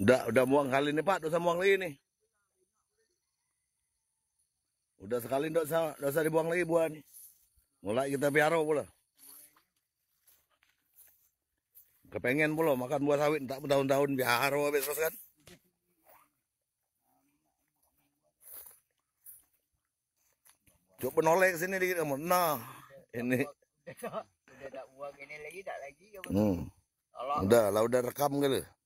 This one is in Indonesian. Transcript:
Udah udah muang kali ini Pak, dosa muang lagi nih. Udah sekali dosa dosa dibuang lagi buah nih. Mulai kita biaro pula. Kepengen pula makan buah sawit tak tahun tahun biaro besok kan. Coba nolek sini dikit kamu. Nah, ini. Udah tak buang ini lagi tak lagi kamu. Hmm. Udah, lah udah rekam kali.